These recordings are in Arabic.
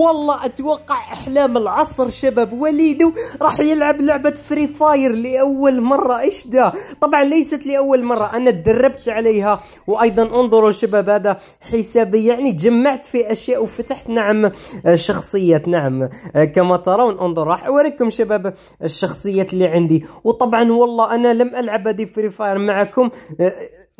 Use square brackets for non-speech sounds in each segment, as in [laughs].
والله اتوقع احلام العصر شباب وليدو راح يلعب لعبه فري فاير لاول مره ايش ده طبعا ليست لاول مره انا تدربت عليها وايضا انظروا شباب هذا حسابي يعني جمعت في اشياء وفتحت نعم شخصيات نعم كما ترون انظر راح اوريكم شباب الشخصيات اللي عندي وطبعا والله انا لم العب هذه فري فاير معكم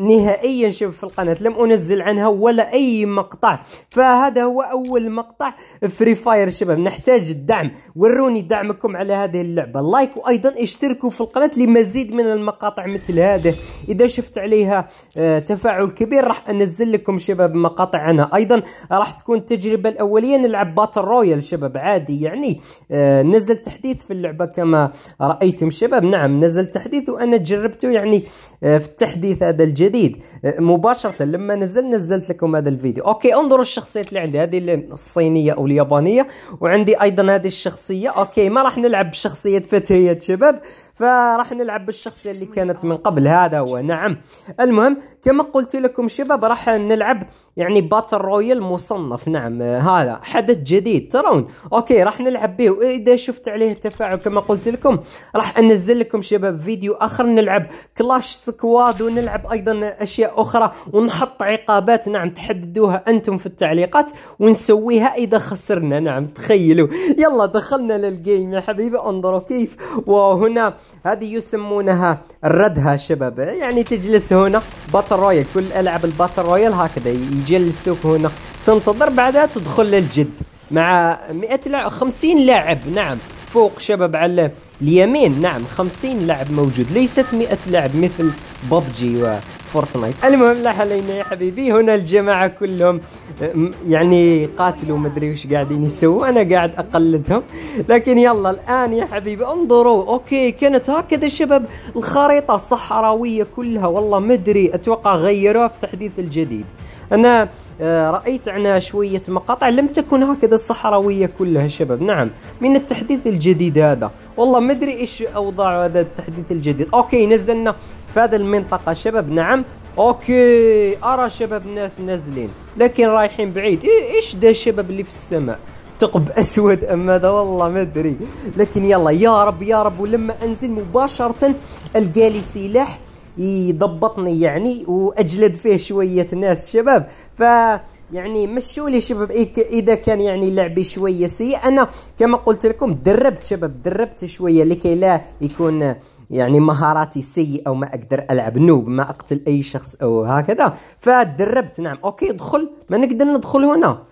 نهائيا شباب في القناة لم أنزل عنها ولا أي مقطع فهذا هو أول مقطع فري فاير شباب نحتاج الدعم وروني دعمكم على هذه اللعبة لايك وأيضا اشتركوا في القناة لمزيد من المقاطع مثل هذه إذا شفت عليها آه، تفاعل كبير راح أنزل لكم شباب مقاطع عنها أيضا راح تكون التجربة الأولية نلعب باتل رويال شباب عادي يعني آه، نزل تحديث في اللعبة كما رأيتم شباب نعم نزل تحديث وأنا جربته يعني آه، في التحديث هذا الجديد جديد مباشره لما نزل نزلت لكم هذا الفيديو اوكي انظروا الشخصيات اللي عندي هذه الصينيه او اليابانيه وعندي ايضا هذه الشخصيه اوكي ما راح نلعب بشخصيه فتيات شباب فراح نلعب بالشخصية اللي كانت من قبل هذا هو نعم المهم كما قلت لكم شباب راح نلعب يعني باتل رويال مصنف نعم هذا حدث جديد ترون اوكي راح نلعب به واذا شفت عليه تفاعل كما قلت لكم راح انزل لكم شباب فيديو اخر نلعب كلاش سكواد ونلعب ايضا اشياء اخرى ونحط عقابات نعم تحددوها انتم في التعليقات ونسويها اذا خسرنا نعم تخيلوا يلا دخلنا للجيم يا حبيبي انظروا كيف وهنا هذه يسمونها الردها شباب يعني تجلس هنا باتل رويال كل العاب الباتل رويال هكذا يجلسوك هنا تنتظر بعدها تدخل للجد مع 100 لاعب 50 لاعب نعم فوق شباب على اليمين نعم 50 لاعب موجود ليست 100 لاعب مثل ببجي فورتنايت المهم لا علينا يا حبيبي هنا الجماعة كلهم يعني قاتلوا مدري وش قاعدين يسووا أنا قاعد أقلدهم لكن يلا الآن يا حبيبي انظروا أوكي كانت هكذا شباب الخريطة الصحراوية كلها والله مدري أتوقع غيروها في التحديث الجديد أنا آه، رأيت عنا شوية مقاطع لم تكن هكذا الصحراوية كلها شباب نعم من التحديث الجديد هذا والله ما أدري إيش أوضاع هذا التحديث الجديد أوكي نزلنا في هذه المنطقة شباب نعم اوكي ارى شباب ناس نازلين لكن رايحين بعيد ايش ده الشباب اللي في السماء ثقب [laughs] اسود ام ماذا والله ما ادري لكن يلا يا رب يا رب ولما انزل مباشره القى لي سلاح يضبطني يعني واجلد فيه شويه ناس شباب ف يعني مشوا لي شباب اذا كان يعني لعبي شويه سيء انا كما قلت لكم دربت شباب دربت شويه لكي لا يكون يعني مهاراتي سيئه وما اقدر العب نوب ما اقتل اي شخص او هكذا فتدربت نعم اوكي دخل ما نقدر ندخل هنا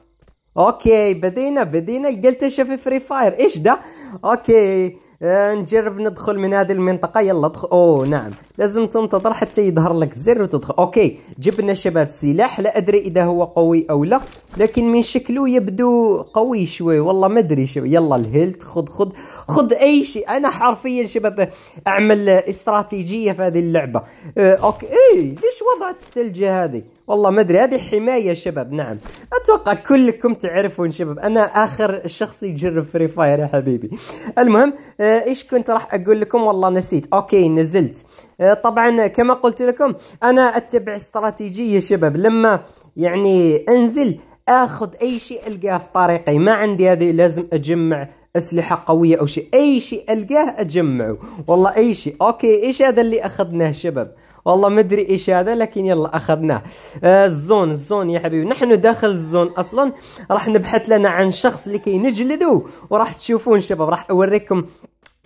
اوكي بدينا بدينا قلت شفي فري فاير ايش ده اوكي آه، نجرب ندخل من هذه المنطقة يلا ادخل اوه نعم لازم تنتظر حتى يظهر لك زر وتدخل اوكي جبنا شباب سلاح لا ادري اذا هو قوي او لا لكن من شكله يبدو قوي شوي والله ما ادري شوي يلا الهيلت خذ خذ خذ اي شيء انا حرفيا شباب اعمل استراتيجية في هذه اللعبة آه، اوكي اي ليش وضعت الثلجة هذه والله ما ادري هذه حمايه شباب نعم اتوقع كلكم تعرفون شباب انا اخر شخص يجرب فري فاير يا حبيبي المهم آه، ايش كنت راح اقول لكم والله نسيت اوكي نزلت آه، طبعا كما قلت لكم انا اتبع استراتيجيه شباب لما يعني انزل اخذ اي شيء القاه في طريقي ما عندي هذه لازم اجمع اسلحه قويه او شيء اي شيء القاه اجمعه والله اي شيء اوكي ايش هذا اللي اخذناه شباب والله ما ادري ايش هذا لكن يلا اخذناه آه الزون الزون يا حبيبي نحن داخل الزون اصلا راح نبحث لنا عن شخص لكي نجلده وراح تشوفون شباب راح اوريكم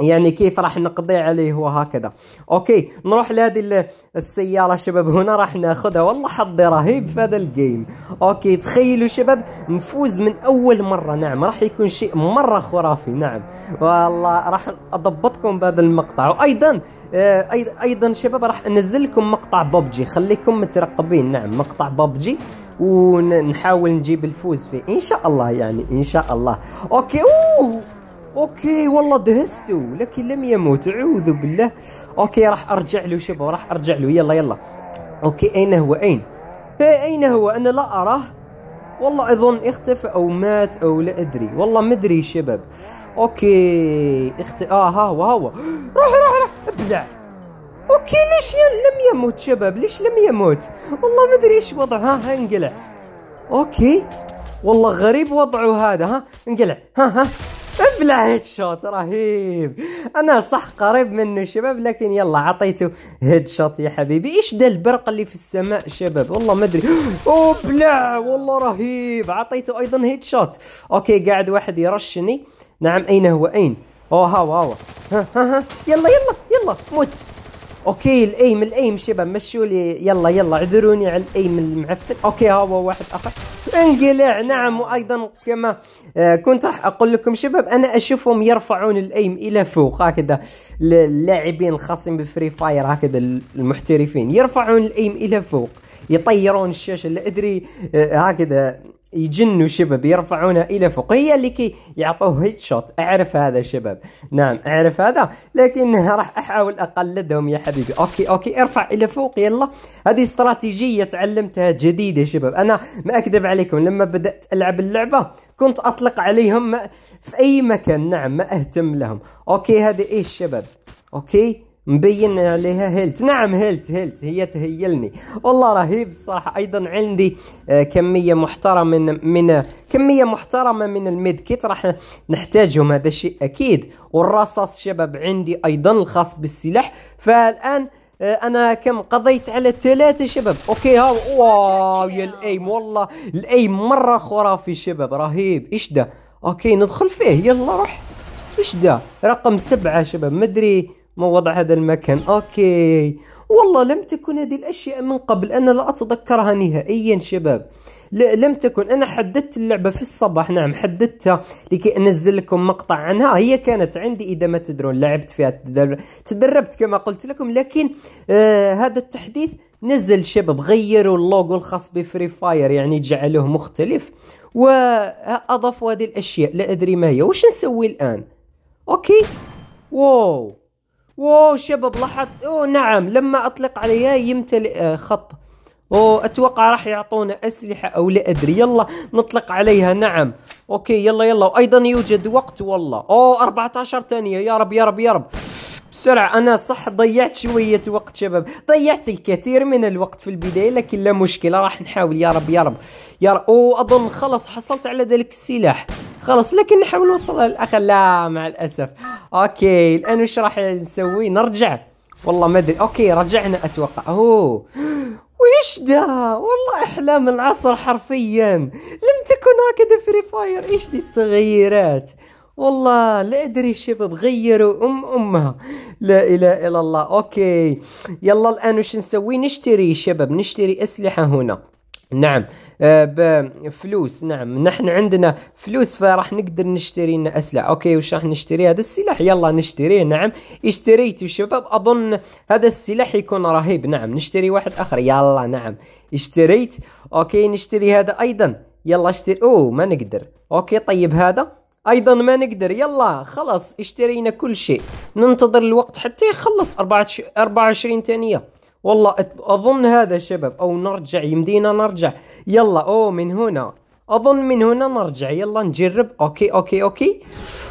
يعني كيف راح نقضي عليه وهكذا اوكي نروح لهذه السياره شباب هنا راح ناخذها والله حظي رهيب في هذا الجيم اوكي تخيلوا شباب نفوز من اول مره نعم راح يكون شيء مره خرافي نعم والله راح اضبطكم بهذا المقطع وايضا آه، ايضا شباب راح انزل لكم مقطع ببجي خليكم مترقبين نعم مقطع ببجي ونحاول نجيب الفوز فيه ان شاء الله يعني ان شاء الله اوكي اوه اوكي والله دهسته لكن لم يموت اعوذ بالله اوكي راح ارجع له شباب راح ارجع له يلا يلا اوكي اين هو اين إيه، اين هو انا لا اراه والله اظن اختفى او مات او لا ادري والله ما ادري شباب اوكي اختي اه ها هو هو روح روح روح ابلع اوكي ليش لم يموت شباب ليش لم يموت والله ما ادري ايش وضعه ها انقلع اوكي والله غريب وضعه هذا ها انقلع ها ها ابلع هيد شوت رهيب انا صح قريب منه شباب لكن يلا عطيته هيد شوت يا حبيبي ايش ده البرق اللي في السماء شباب والله ما ادري ابلع والله رهيب عطيته ايضا هيد شوت اوكي قاعد واحد يرشني نعم أين هو أين أوه هاو هاو ها ها ها يلا يلا يلا موت اوكي الايم الايم شباب مشوا لي يلا يلا اعذروني على الايم المعفن اوكي ها هو واحد اخر انقلع نعم وايضا كما آه، كنت راح اقول لكم شباب انا اشوفهم يرفعون الايم الى فوق هكذا اللاعبين الخاصين بفري فاير هكذا المحترفين يرفعون الايم الى فوق يطيرون الشاشه لا ادري آه، هكذا يجنوا شباب يرفعونها الى فوقيه لكي يعطوه هيد شوت اعرف هذا شباب نعم اعرف هذا لكن راح احاول اقلدهم يا حبيبي اوكي اوكي ارفع الى فوق يلا هذه استراتيجيه تعلمتها جديده شباب انا ما اكذب عليكم لما بدات العب اللعبه كنت اطلق عليهم في اي مكان نعم ما اهتم لهم اوكي هذه ايش شباب اوكي مبين عليها هيلت نعم هيلت هيلت هي تهيلني والله رهيب الصراحة أيضا عندي آه، كمية محترمة من, من كمية محترمة من الميد كيت راح نحتاجهم هذا الشيء أكيد والرصاص شباب عندي أيضا الخاص بالسلاح فالآن آه، انا كم قضيت على ثلاثة شباب اوكي ها واو يا الايم والله الايم مره خرافي شباب رهيب ايش ده اوكي ندخل فيه يلا روح ايش ده رقم سبعة شباب مدري ما وضع هذا المكان اوكي والله لم تكن هذه الاشياء من قبل انا لا اتذكرها نهائيا شباب لا لم تكن انا حددت اللعبه في الصباح نعم حددتها لكي انزل لكم مقطع عنها هي كانت عندي اذا ما تدرون لعبت فيها تدرب. تدربت كما قلت لكم لكن آه هذا التحديث نزل شباب غيروا اللوجو الخاص بفري فاير يعني جعلوه مختلف واضافوا هذه الاشياء لا ادري ما هي وش نسوي الان اوكي واو واو شباب لاحظت اوه نعم لما اطلق عليه يمتلئ آه، خط اوه اتوقع راح يعطونا اسلحه او لا ادري يلا نطلق عليها نعم اوكي يلا يلا وايضا يوجد وقت والله اوه 14 ثانيه يا رب يا رب يا رب بسرعة أنا صح ضيعت شوية وقت شباب ضيعت الكثير من الوقت في البداية لكن لا مشكلة راح نحاول يا رب يا رب يا رب أوه أظن خلص حصلت على ذلك السلاح خلاص لكن نحاول نوصل للاخر لا مع الاسف اوكي الان وش راح نسوي نرجع والله ما ادري اوكي رجعنا اتوقع اوه ويش ده والله احلام العصر حرفيا لم تكن هكذا فري فاير ايش دي التغييرات والله لا ادري شباب غيروا ام امها لا اله الا الله اوكي يلا الان وش نسوي نشتري شباب نشتري اسلحه هنا نعم آه، بفلوس نعم نحن عندنا فلوس فراح نقدر نشتري لنا اسلحه اوكي وش راح نشتري هذا السلاح يلا نشتريه نعم اشتريت شباب اظن هذا السلاح يكون رهيب نعم نشتري واحد اخر يلا نعم اشتريت اوكي نشتري هذا ايضا يلا اشتري اوه ما نقدر اوكي طيب هذا ايضا ما نقدر يلا خلاص اشترينا كل شيء ننتظر الوقت حتى يخلص 24 ثانيه والله اظن هذا شباب او نرجع يمدينا نرجع يلا او من هنا اظن من هنا نرجع يلا نجرب اوكي اوكي اوكي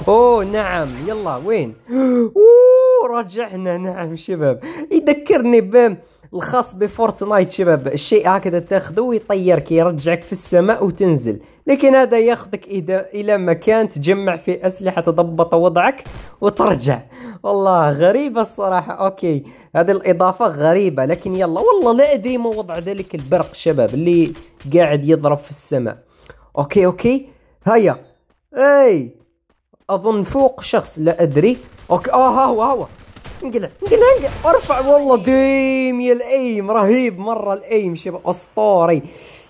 اوه نعم يلا وين [gasps] اوه رجعنا نعم شباب يذكرني ب الخاص بفورتنايت شباب الشيء هكذا تاخذه ويطيرك يرجعك في السماء وتنزل لكن هذا ياخذك الى مكان تجمع فيه اسلحه تضبط وضعك وترجع والله غريبة الصراحة أوكي هذه الإضافة غريبة لكن يلا والله لا أدري ما وضع ذلك البرق شباب اللي قاعد يضرب في السماء أوكي أوكي هيا أي أظن فوق شخص لا أدري أوكي آه ها هو ها هو انقلع انقلع انقلع ارفع والله ديم يا الايم رهيب مره الايم شباب اسطوري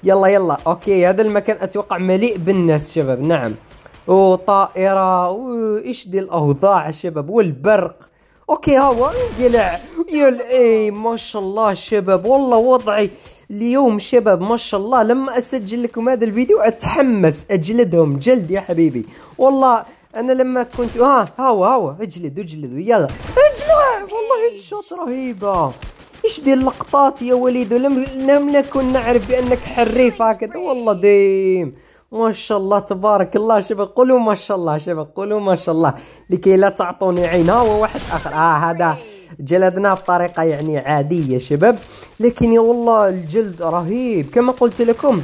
يلا يلا اوكي هذا المكان اتوقع مليء بالناس شباب نعم وطائره وايش دي الاوضاع الشباب والبرق اوكي ها هو يلع يلع اي ما شاء الله شباب والله وضعي اليوم شباب ما شاء الله لما اسجل لكم هذا الفيديو اتحمس اجلدهم جلد يا حبيبي والله انا لما كنت ها ها هو ها هو اجلد اجلد يلا اجلد والله شوت رهيبه ايش دي اللقطات يا وليد لم لم نكن نعرف بانك حريف هكذا والله ديم ما شاء الله تبارك الله شباب قولوا ما شاء الله شباب قولوا ما شاء الله لكي لا تعطوني عين وواحد اخر اه هذا جلدناه بطريقة يعني عادية شباب لكن يا والله الجلد رهيب كما قلت لكم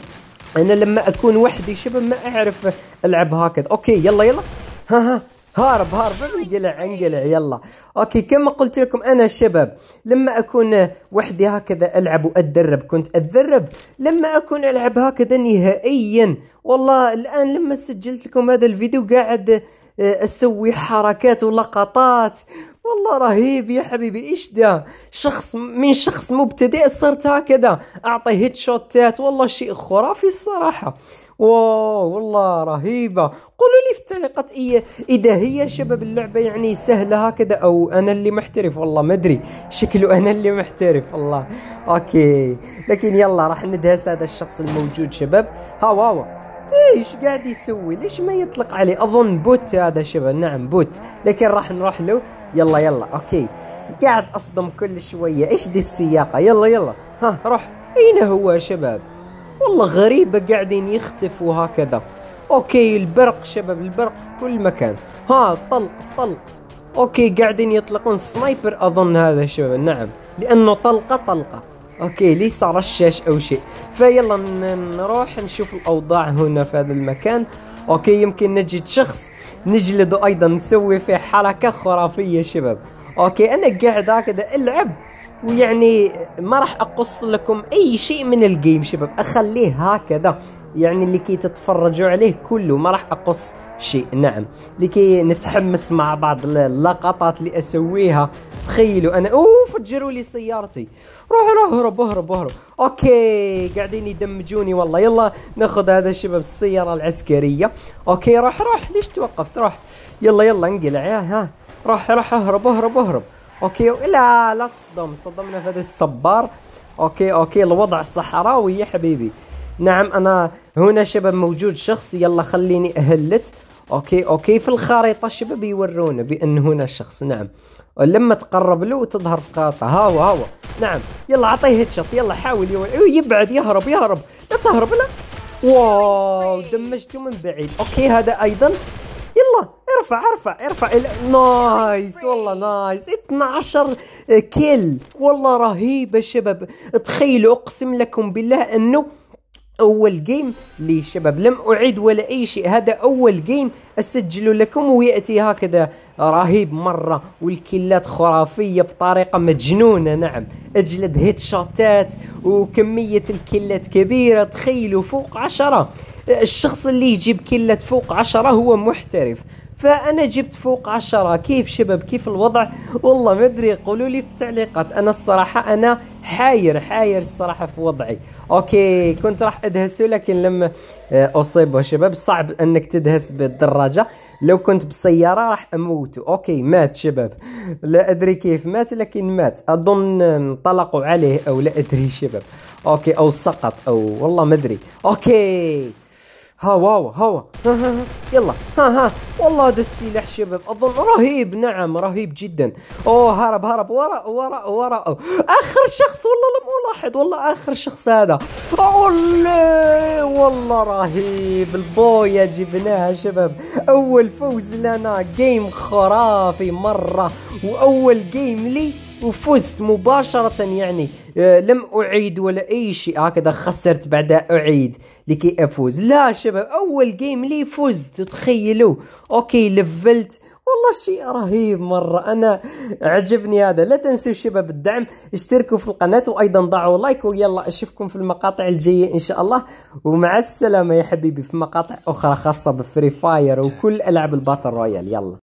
انا لما اكون وحدي شباب ما اعرف العب هكذا اوكي يلا يلا ها ها هارب هارب انقلع انقلع يلا اوكي كما قلت لكم انا شباب لما اكون وحدي هكذا العب واتدرب كنت اتدرب لما اكون العب هكذا نهائيا والله الان لما سجلت لكم هذا الفيديو قاعد آه، اسوي حركات ولقطات والله رهيب يا حبيبي ايش ده شخص من شخص مبتدئ صرت هكذا اعطي هيد شوتات والله شيء خرافي الصراحه واو والله رهيبة قولوا لي في التعليقات إيه إذا هي شباب اللعبة يعني سهلة هكذا أو أنا اللي محترف والله ما أدري شكله أنا اللي محترف والله أوكي لكن يلا راح ندهس هذا الشخص الموجود شباب ها واو ايش قاعد يسوي ليش ما يطلق عليه اظن بوت هذا شباب نعم بوت لكن راح نروح له يلا يلا اوكي قاعد اصدم كل شويه ايش دي السياقه يلا يلا ها روح اين هو يا شباب والله غريبة قاعدين يختفوا هكذا اوكي البرق شباب البرق في كل مكان ها طلق طلق اوكي قاعدين يطلقون سنايبر اظن هذا شباب نعم لانه طلقة طلقة اوكي ليس رشاش او شيء فيلا نروح نشوف الاوضاع هنا في هذا المكان اوكي يمكن نجد شخص نجلده ايضا نسوي فيه حركة خرافية شباب اوكي انا قاعد هكذا العب ويعني ما راح اقص لكم اي شيء من الجيم شباب اخليه هكذا يعني لكي تتفرجوا عليه كله ما راح اقص شيء نعم لكي نتحمس مع بعض اللقطات اللي اسويها تخيلوا انا اوه فجروا لي سيارتي روحوا اهرب اهرب اهرب اوكي قاعدين يدمجوني والله يلا ناخذ هذا الشباب السياره العسكريه اوكي روح روح ليش توقفت روح يلا يلا انقلع يا ها روح روح اهرب اهرب اهرب اوكي لا لا تصدم صدمنا في هذا الصبار اوكي اوكي الوضع الصحراوي يا حبيبي نعم انا هنا شباب موجود شخص يلا خليني اهلت اوكي اوكي في الخريطة شباب يورونا بان هنا شخص نعم لما تقرب له تظهر قاطع هاو هاو نعم يلا عطيه شوت يلا حاول أيوه، يبعد يهرب يهرب لا تهرب لا واو دمجته من بعيد اوكي هذا ايضا يلا أيوة، ارفع ارفع ارفع نايس والله نايس 12 كيل والله رهيب يا شباب تخيلوا اقسم لكم بالله انه اول جيم لي شباب لم اعيد ولا اي شيء هذا اول جيم اسجله لكم وياتي هكذا رهيب مره والكيلات خرافيه بطريقه مجنونه نعم اجلد هيت شوتات وكميه الكيلات كبيره تخيلوا فوق عشرة الشخص اللي يجيب كلة فوق عشرة هو محترف فانا جبت فوق عشرة كيف شباب كيف الوضع والله ما ادري قولوا لي في التعليقات انا الصراحه انا حاير حاير الصراحه في وضعي اوكي كنت راح ادهسه لكن لما اصيبه شباب صعب انك تدهس بالدراجه لو كنت بالسياره راح اموته اوكي مات شباب لا ادري كيف مات لكن مات اظن طلقوا عليه او لا ادري شباب اوكي او سقط او والله ما ادري اوكي ها واو هوا ها يلا ها ها والله هذا السلاح شباب اظن رهيب نعم رهيب جدا اوه هرب هرب ورا ورا ورا اخر شخص والله لم الاحظ والله اخر شخص هذا والله والله رهيب البوية جبناها شباب اول فوز لنا جيم خرافي مرة واول جيم لي وفزت مباشرة يعني أه، لم اعيد ولا اي شيء هكذا خسرت بعد اعيد لكي افوز لا شباب اول جيم لي فزت تخيلوا اوكي لفلت والله شيء رهيب مرة أنا عجبني هذا لا تنسوا شباب الدعم اشتركوا في القناة وأيضا ضعوا لايك ويلا أشوفكم في المقاطع الجاية إن شاء الله ومع السلامة يا حبيبي في مقاطع أخرى خاصة بفري فاير وكل ألعاب الباتل رويال يلا